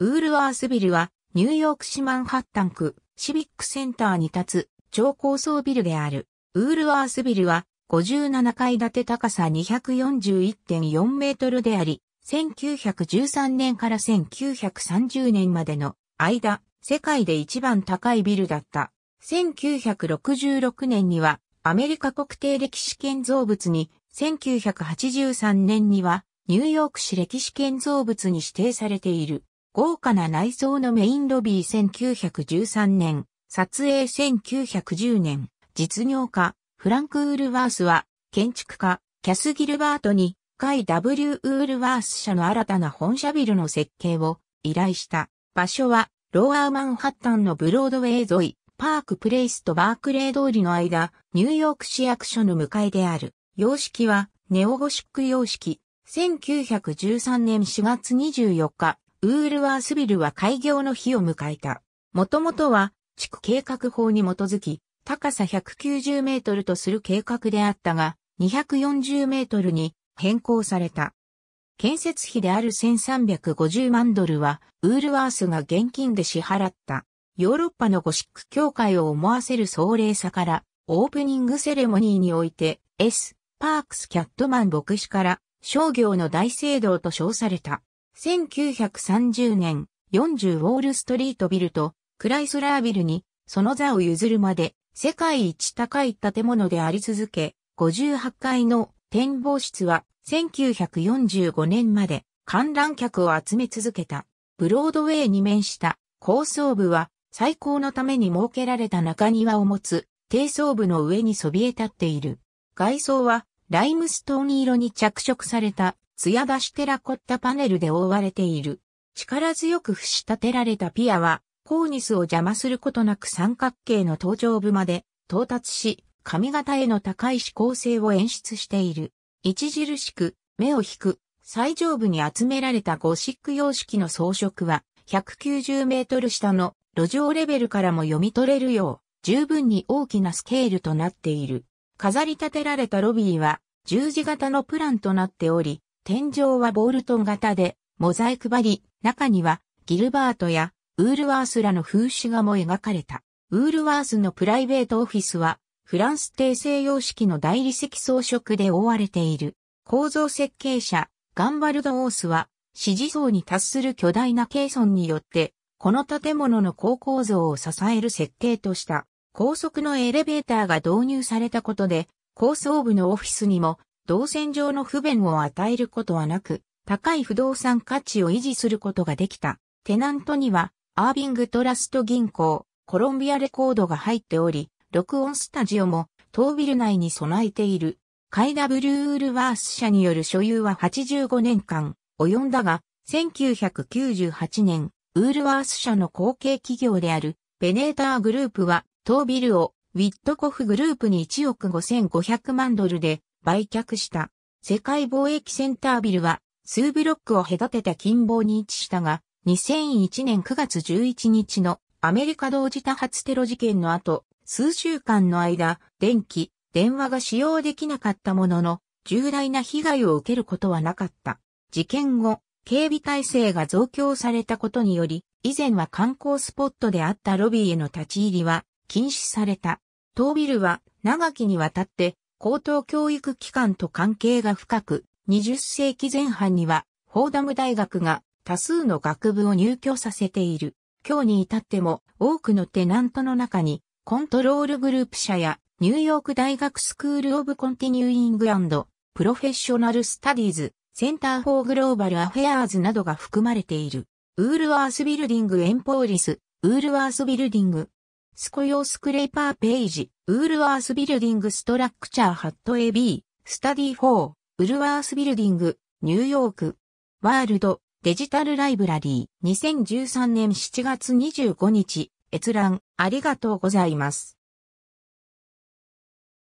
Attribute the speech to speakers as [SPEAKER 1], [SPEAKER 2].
[SPEAKER 1] ウールワースビルは、ニューヨーク市マンハッタン区、シビックセンターに立つ、超高層ビルである。ウールワースビルは、57階建て高さ241.4メートルであり、1913年から1930年までの間、世界で一番高いビルだった。1966年には、アメリカ国定歴史建造物に、1983年には、ニューヨーク市歴史建造物に指定されている。豪華な内装のメインロビー1913年、撮影1910年、実業家、フランク・ウールワースは、建築家、キャス・ギルバートに、海 W. ウールワース社の新たな本社ビルの設計を依頼した。場所は、ローアーマンハッタンのブロードウェイ沿い、パークプレイスとバークレー通りの間、ニューヨーク市役所の向かいである。様式は、ネオゴシック様式。1913年4月24日、ウールワースビルは開業の日を迎えた。もともとは、地区計画法に基づき、高さ190メートルとする計画であったが、240メートルに変更された。建設費である1350万ドルは、ウールワースが現金で支払った。ヨーロッパのゴシック協会を思わせる壮麗さから、オープニングセレモニーにおいて、S、パークス・キャットマン牧師から、商業の大聖堂と称された。1930年、40ウォールストリートビルとクライスラービルにその座を譲るまで世界一高い建物であり続け、58階の展望室は1945年まで観覧客を集め続けた。ブロードウェイに面した高層部は最高のために設けられた中庭を持つ低層部の上にそびえ立っている。外装はライムストーン色に着色された艶出しテラコッタパネルで覆われている。力強く伏し立てられたピアは、コーニスを邪魔することなく三角形の頭頂部まで到達し、髪型への高い指向性を演出している。著しく、目を引く、最上部に集められたゴシック様式の装飾は、190メートル下の路上レベルからも読み取れるよう、十分に大きなスケールとなっている。飾り立てられたロビーは、十字型のプランとなっており、天井はボールトン型で、モザイク張り、中には、ギルバートや、ウールワースらの風刺画も描かれた。ウールワースのプライベートオフィスは、フランス帝西洋式の大理石装飾で覆われている。構造設計者、ガンバルド・オースは、支持層に達する巨大なケーソンによって、この建物の高構造を支える設計とした。高速のエレベーターが導入されたことで、高層部のオフィスにも動線上の不便を与えることはなく、高い不動産価値を維持することができた。テナントには、アービングトラスト銀行、コロンビアレコードが入っており、録音スタジオも、当ビル内に備えている。カイダ・ブルールワース社による所有は85年間、及んだが、1998年、ウールワース社の後継企業である、ベネーターグループは、当ビルを、ウィットコフグループに1億5500万ドルで売却した。世界貿易センタービルは数ブロックを隔てた近傍に位置したが、2001年9月11日のアメリカ同時多発テロ事件の後、数週間の間、電気、電話が使用できなかったものの、重大な被害を受けることはなかった。事件後、警備体制が増強されたことにより、以前は観光スポットであったロビーへの立ち入りは禁止された。当ビルは長きにわたって高等教育機関と関係が深く、20世紀前半には、フォーダム大学が多数の学部を入居させている。今日に至っても多くのテナントの中に、コントロールグループ社やニューヨーク大学スクールオブコンティニューイングプロフェッショナルスタディーズ、センターフォーグローバルアフェアーズなどが含まれている。ウールワースビルディングエンポーリス、ウールワースビルディング、スコヨースクレーパーページ、ウールワースビルディングストラクチャーハット AB、スタディ4、ウルワースビルディング、ニューヨーク、ワールド、デジタルライブラリー、2013年7月25日、閲覧、ありがとうございます。